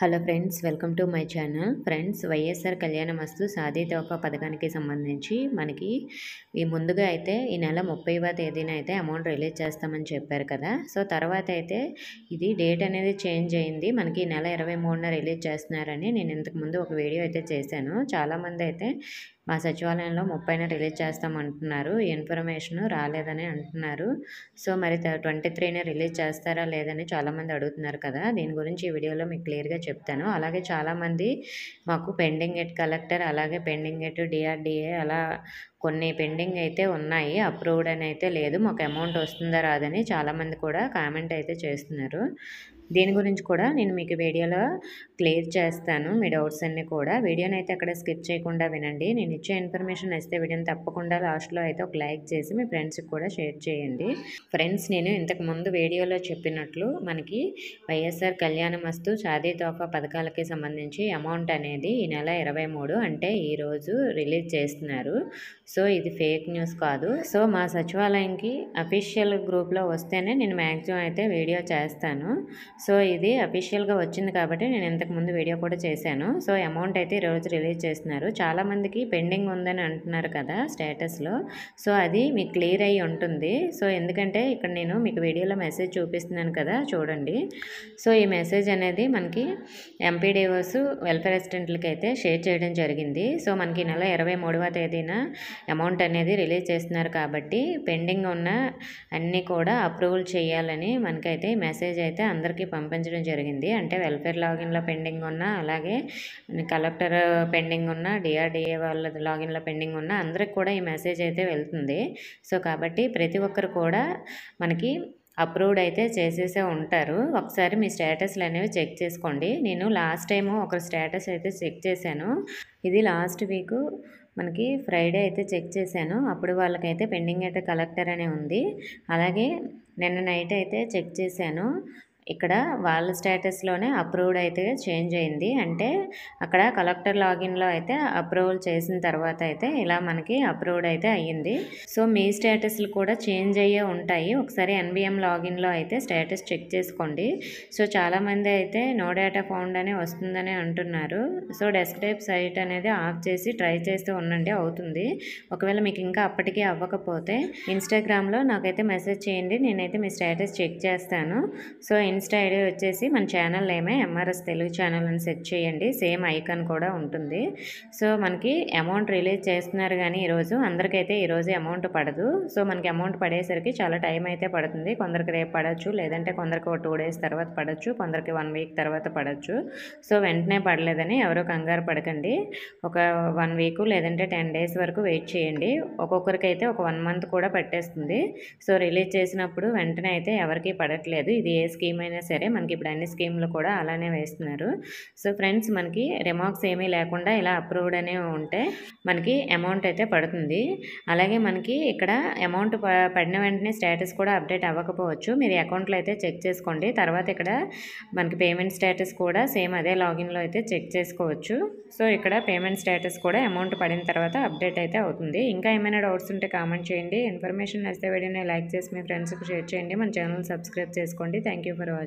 hello friends welcome to my channel friends YSR Kalyanamasthu Saudi తోఫా పథకానికి సంబంధించి మనకి ఈ ముందుగా అయితే ఈ నెల ముప్పైవ తేదీన అయితే అమౌంట్ రిలీజ్ చేస్తామని చెప్పారు కదా సో తర్వాత అయితే ఇది డేట్ అనేది చేంజ్ అయింది మనకి ఈ నెల ఇరవై మూడున రిలీజ్ చేస్తున్నారని నేను ఇంతకుముందు ఒక వీడియో అయితే చేశాను చాలామంది అయితే మా సచివాలయంలో ముప్పైన రిలీజ్ చేస్తామంటున్నారు ఇన్ఫర్మేషన్ రాలేదని అంటున్నారు సో మరి ట్వంటీ త్రీనే రిలీజ్ చేస్తారా లేదని చాలామంది అడుగుతున్నారు కదా దీని గురించి ఈ వీడియోలో మీకు క్లియర్గా చెప్తాను అలాగే చాలామంది మాకు పెండింగ్ ఎట్ కలెక్టర్ అలాగే పెండింగ్ ఎట్ డిఆర్డిఏ అలా కొన్ని పెండింగ్ అయితే ఉన్నాయి అప్రూవ్డ్ అని అయితే లేదు మాకు అమౌంట్ వస్తుందా రాదని చాలామంది కూడా కామెంట్ అయితే చేస్తున్నారు దీని గురించి కూడా నేను మీకు వీడియోలో క్లియర్ చేస్తాను మీ డౌట్స్ అన్నీ కూడా వీడియోని అయితే అక్కడ స్కిప్ చేయకుండా వినండి నేను ఇచ్చే ఇన్ఫర్మేషన్ ఇస్తే వీడియోని తప్పకుండా లాస్ట్లో అయితే ఒక లైక్ చేసి మీ ఫ్రెండ్స్కి కూడా షేర్ చేయండి ఫ్రెండ్స్ నేను ఇంతకుముందు వీడియోలో చెప్పినట్లు మనకి వైఎస్ఆర్ కళ్యాణ మస్తు షాదీ తోఫా పథకాలకి సంబంధించి అమౌంట్ అనేది ఈ నెల ఇరవై అంటే ఈరోజు రిలీజ్ చేస్తున్నారు సో ఇది ఫేక్ న్యూస్ కాదు సో మా సచివాలయంకి అఫీషియల్ గ్రూప్లో వస్తేనే నేను మ్యాక్సిమం అయితే వీడియో చేస్తాను సో ఇది అఫీషియల్గా వచ్చింది కాబట్టి నేను ఇంతకుముందు వీడియో కూడా చేశాను సో అమౌంట్ అయితే ఈరోజు రిలీజ్ చేస్తున్నారు చాలామందికి పెండింగ్ ఉందని అంటున్నారు కదా స్టేటస్లో సో అది మీకు క్లియర్ అయ్యి ఉంటుంది సో ఎందుకంటే ఇక్కడ నేను మీకు వీడియోలో మెసేజ్ చూపిస్తున్నాను కదా చూడండి సో ఈ మెసేజ్ అనేది మనకి ఎంపీడీఓస్ వెల్ఫేర్ అసిస్టెంట్లకి అయితే షేర్ చేయడం జరిగింది సో మనకి నెల ఇరవై మూడవ తేదీన అమౌంట్ అనేది రిలీజ్ చేస్తున్నారు కాబట్టి పెండింగ్ ఉన్న అన్నీ కూడా అప్రూవల్ చేయాలని మనకైతే మెసేజ్ అయితే అందరికీ పంపించడం జరిగింది అంటే వెల్ఫేర్ లాగిన్లో పెండింగ్ ఉన్న అలాగే కలెక్టర్ పెండింగ్ ఉన్న డిఆర్డిఏ వాళ్ళ లాగిన్లో పెండింగ్ ఉన్న అందరికి కూడా ఈ మెసేజ్ అయితే వెళ్తుంది సో కాబట్టి ప్రతి ఒక్కరు కూడా మనకి అప్రూవ్డ్ అయితే చేసేసే ఉంటారు ఒకసారి మీ స్టేటస్లు అనేవి చెక్ చేసుకోండి నేను లాస్ట్ టైము ఒక స్టేటస్ అయితే చెక్ చేశాను ఇది లాస్ట్ వీకు మనకి ఫ్రైడే అయితే చెక్ చేశాను అప్పుడు వాళ్ళకైతే పెండింగ్ అయితే కలెక్టర్ అనే ఉంది అలాగే నిన్న నైట్ అయితే చెక్ చేశాను ఇక్కడ వాళ్ళ స్టేటస్లోనే అప్రూవ్డ్ అయితే చేంజ్ అయింది అంటే అక్కడ కలెక్టర్ లాగిన్లో అయితే అప్రూవల్ చేసిన తర్వాత అయితే ఇలా మనకి అప్రూవ్డ్ అయితే అయ్యింది సో మీ స్టేటస్లు కూడా చేంజ్ అయ్యే ఉంటాయి ఒకసారి ఎన్బిఎం లాగిన్లో అయితే స్టేటస్ చెక్ చేసుకోండి సో చాలామంది అయితే నో డేటా ఫౌండ్ అనే వస్తుందని అంటున్నారు సో డెస్క్ టైప్ సైట్ అనేది ఆఫ్ చేసి ట్రై చేస్తూ ఉండండి అవుతుంది ఒకవేళ మీకు ఇంకా అప్పటికీ అవ్వకపోతే ఇన్స్టాగ్రామ్లో నాకైతే మెసేజ్ చేయండి నేనైతే మీ స్టేటస్ చెక్ చేస్తాను సో ఇన్స్టా ఐడి వచ్చేసి మన ఛానల్ నేమే ఎంఆర్ఎస్ తెలుగు ఛానల్ అని సెర్చ్ చేయండి సేమ్ ఐకాన్ కూడా ఉంటుంది సో మనకి అమౌంట్ రిలీజ్ చేస్తున్నారు కానీ ఈరోజు అందరికైతే ఈరోజు అమౌంట్ పడదు సో మనకి అమౌంట్ పడేసరికి చాలా టైం అయితే పడుతుంది కొందరికి రేపు పడవచ్చు లేదంటే కొందరికి ఒక టూ డేస్ తర్వాత పడచ్చు కొందరికి వన్ వీక్ తర్వాత పడవచ్చు సో వెంటనే పడలేదని ఎవరో కంగారు పడకండి ఒక వన్ వీక్ లేదంటే టెన్ డేస్ వరకు వెయిట్ చేయండి ఒక్కొక్కరికైతే ఒక వన్ మంత్ కూడా పట్టేస్తుంది సో రిలీజ్ చేసినప్పుడు వెంటనే అయితే ఎవరికీ పడట్లేదు ఇది ఏ స్కీమ్ అయినా సరే మనకి ఇప్పుడు అన్ని స్కీమ్లు కూడా అలానే వేస్తున్నారు సో ఫ్రెండ్స్ మనకి రిమార్క్స్ ఏమీ లేకుండా ఇలా అప్రూవ్డ్ అనే ఉంటే మనకి అమౌంట్ అయితే పడుతుంది అలాగే మనకి ఇక్కడ అమౌంట్ పడిన వెంటనే స్టేటస్ కూడా అప్డేట్ అవ్వకపోవచ్చు మీరు అకౌంట్లో అయితే చెక్ చేసుకోండి తర్వాత ఇక్కడ మనకి పేమెంట్ స్టేటస్ కూడా సేమ్ అదే లాగిన్లో అయితే చెక్ చేసుకోవచ్చు సో ఇక్కడ పేమెంట్ స్టేటస్ కూడా అమౌంట్ పడిన తర్వాత అప్డేట్ అయితే అవుతుంది ఇంకా ఏమైనా డౌట్స్ ఉంటే కామెంట్ చేయండి ఇన్ఫర్మేషన్ నచ్చితే వీడియోని లైక్ చేసి మీ ఫ్రెండ్స్కి షేర్ చేయండి మన ఛానల్ సబ్స్క్రైబ్ చేసుకోండి థ్యాంక్ ఫర్